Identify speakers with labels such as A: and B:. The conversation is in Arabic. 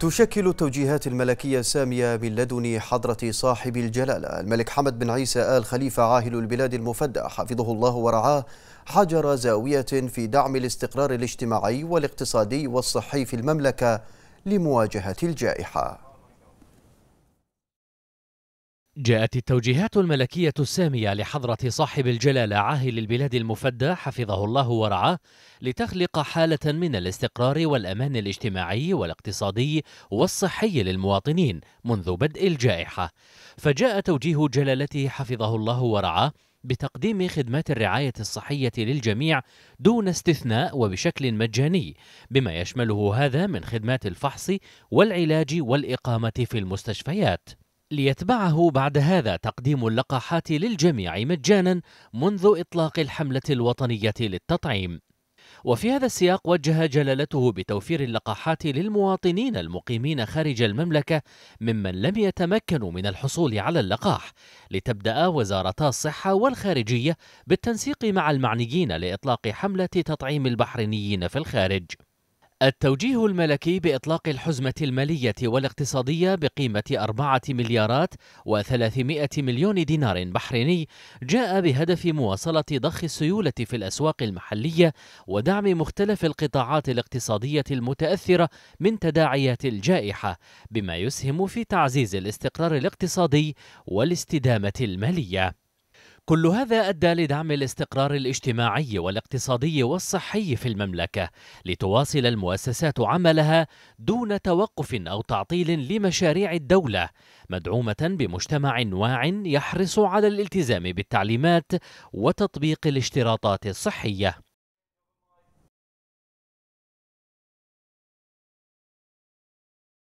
A: تشكل التوجيهات الملكية السامية من لدن حضرة صاحب الجلالة الملك حمد بن عيسى آل خليفة عاهل البلاد المفدى حفظه الله ورعاه حجر زاوية في دعم الاستقرار الاجتماعي والاقتصادي والصحي في المملكة لمواجهة الجائحة
B: جاءت التوجيهات الملكية السامية لحضرة صاحب الجلالة عاهل البلاد المفدى حفظه الله ورعاه لتخلق حالة من الاستقرار والأمان الاجتماعي والاقتصادي والصحي للمواطنين منذ بدء الجائحة فجاء توجيه جلالته حفظه الله ورعاه بتقديم خدمات الرعاية الصحية للجميع دون استثناء وبشكل مجاني بما يشمله هذا من خدمات الفحص والعلاج والإقامة في المستشفيات ليتبعه بعد هذا تقديم اللقاحات للجميع مجانا منذ إطلاق الحملة الوطنية للتطعيم وفي هذا السياق وجه جلالته بتوفير اللقاحات للمواطنين المقيمين خارج المملكة ممن لم يتمكنوا من الحصول على اللقاح لتبدأ وزارتا الصحة والخارجية بالتنسيق مع المعنيين لإطلاق حملة تطعيم البحرينيين في الخارج التوجيه الملكي بإطلاق الحزمة المالية والاقتصادية بقيمة أربعة مليارات وثلاثمائة مليون دينار بحريني جاء بهدف مواصلة ضخ السيولة في الأسواق المحلية ودعم مختلف القطاعات الاقتصادية المتأثرة من تداعيات الجائحة بما يسهم في تعزيز الاستقرار الاقتصادي والاستدامة المالية كل هذا أدى لدعم الاستقرار الاجتماعي والاقتصادي والصحي في المملكة لتواصل المؤسسات عملها دون توقف أو تعطيل لمشاريع الدولة مدعومة بمجتمع واع يحرص على الالتزام بالتعليمات وتطبيق الاشتراطات الصحية